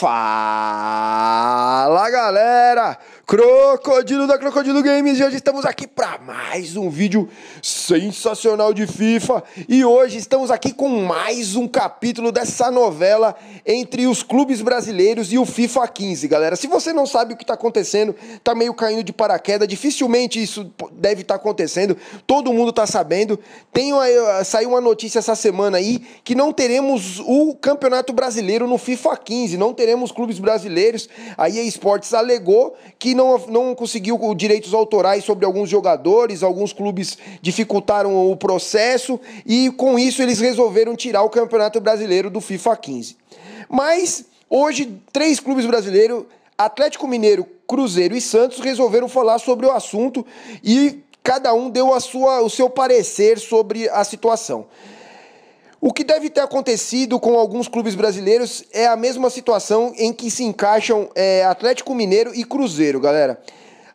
Fala galera! Crocodilo da Crocodilo Games e hoje estamos aqui para mais um vídeo sensacional de FIFA e hoje estamos aqui com mais um capítulo dessa novela entre os clubes brasileiros e o FIFA 15, galera. Se você não sabe o que está acontecendo, tá meio caindo de paraquedas, dificilmente isso deve estar tá acontecendo, todo mundo tá sabendo. Tem uma, saiu uma notícia essa semana aí que não teremos o Campeonato Brasileiro no FIFA 15, não teremos clubes brasileiros. A EA Sports alegou que não, não conseguiu direitos autorais sobre alguns jogadores, alguns clubes dificultaram o processo e com isso eles resolveram tirar o Campeonato Brasileiro do FIFA 15. Mas hoje, três clubes brasileiros, Atlético Mineiro, Cruzeiro e Santos, resolveram falar sobre o assunto e cada um deu a sua, o seu parecer sobre a situação. O que deve ter acontecido com alguns clubes brasileiros é a mesma situação em que se encaixam é, Atlético Mineiro e Cruzeiro, galera.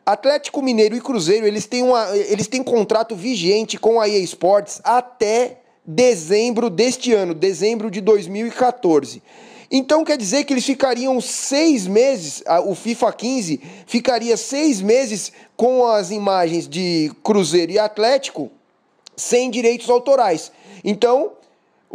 Atlético Mineiro e Cruzeiro, eles têm, uma, eles têm contrato vigente com a EA Sports até dezembro deste ano, dezembro de 2014. Então quer dizer que eles ficariam seis meses, o FIFA 15 ficaria seis meses com as imagens de Cruzeiro e Atlético sem direitos autorais. Então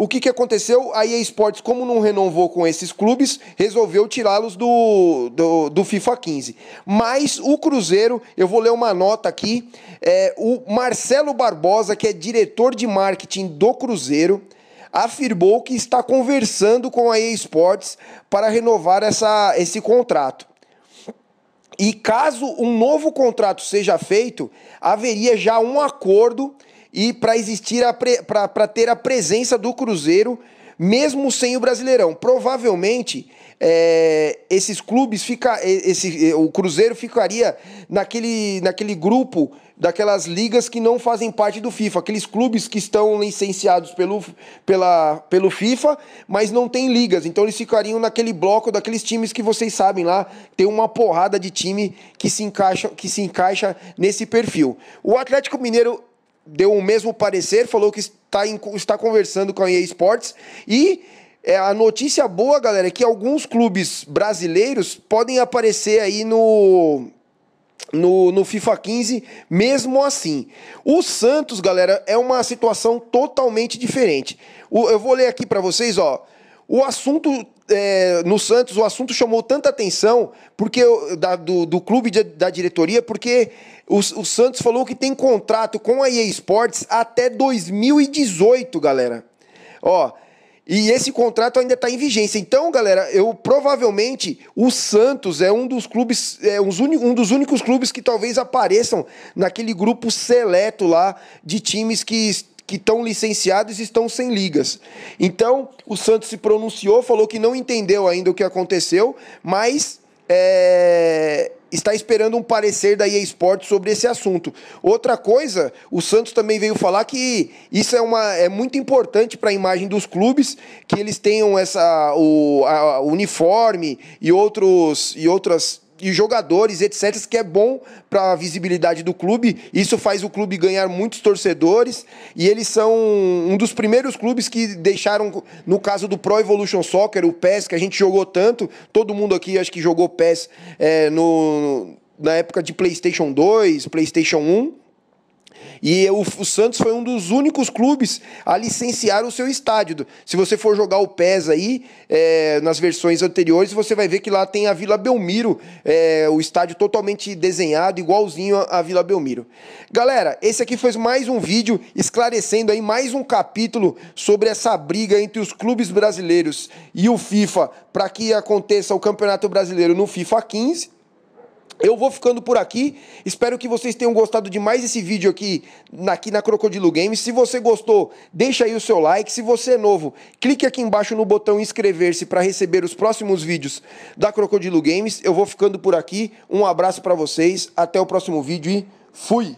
o que, que aconteceu? A EA Sports, como não renovou com esses clubes, resolveu tirá-los do, do, do, FIFA 15. Mas o Cruzeiro, eu vou ler uma nota aqui, é, o Marcelo Barbosa, que é diretor de marketing do Cruzeiro, afirmou que está conversando com a EA Sports para renovar essa, esse contrato. E caso um novo contrato seja feito, haveria já um acordo e para existir para ter a presença do Cruzeiro mesmo sem o Brasileirão. Provavelmente é, esses clubes fica, esse, o Cruzeiro ficaria naquele, naquele grupo daquelas ligas que não fazem parte do FIFA, aqueles clubes que estão licenciados pelo, pela, pelo FIFA, mas não tem ligas. Então eles ficariam naquele bloco daqueles times que vocês sabem lá, tem uma porrada de time que se encaixa, que se encaixa nesse perfil. O Atlético Mineiro deu o mesmo parecer, falou que está, em, está conversando com a EA Sports e é, a notícia boa, galera, é que alguns clubes brasileiros podem aparecer aí no, no, no, FIFA 15, mesmo assim. O Santos, galera, é uma situação totalmente diferente. O, eu vou ler aqui para vocês, ó. O assunto é, no Santos, o assunto chamou tanta atenção porque da, do, do, clube de, da diretoria, porque o, o, Santos falou que tem contrato com a EA Sports até 2018, galera. Ó, e esse contrato ainda está em vigência. Então, galera, eu provavelmente o Santos é um dos clubes, é um, um dos únicos clubes que talvez apareçam naquele grupo seleto lá de times que que estão licenciados e estão sem ligas. Então, o Santos se pronunciou, falou que não entendeu ainda o que aconteceu, mas é, está esperando um parecer da EA Sports sobre esse assunto. Outra coisa, o Santos também veio falar que isso é, uma, é muito importante para a imagem dos clubes, que eles tenham essa, o, a, o uniforme e, outros, e outras e jogadores, etc., que é bom para a visibilidade do clube. Isso faz o clube ganhar muitos torcedores e eles são um dos primeiros clubes que deixaram, no caso do Pro Evolution Soccer, o PES, que a gente jogou tanto, todo mundo aqui acho que jogou PES é, no, na época de PlayStation 2, PlayStation 1. E o, Santos foi um dos únicos clubes a licenciar o seu estádio. Se você for jogar o PES aí, é, nas versões anteriores, você vai ver que lá tem a Vila Belmiro, é, o estádio totalmente desenhado, igualzinho à Vila Belmiro. Galera, esse aqui foi mais um vídeo esclarecendo aí mais um capítulo sobre essa briga entre os clubes brasileiros e o FIFA para que aconteça o Campeonato Brasileiro no FIFA 15. Eu vou ficando por aqui. Espero que vocês tenham gostado de mais esse vídeo aqui, aqui na Crocodilo Games. Se você gostou, deixa aí o seu like. Se você é novo, clique aqui embaixo no botão inscrever-se para receber os próximos vídeos da Crocodilo Games. Eu vou ficando por aqui. Um abraço para vocês. Até o próximo vídeo e fui!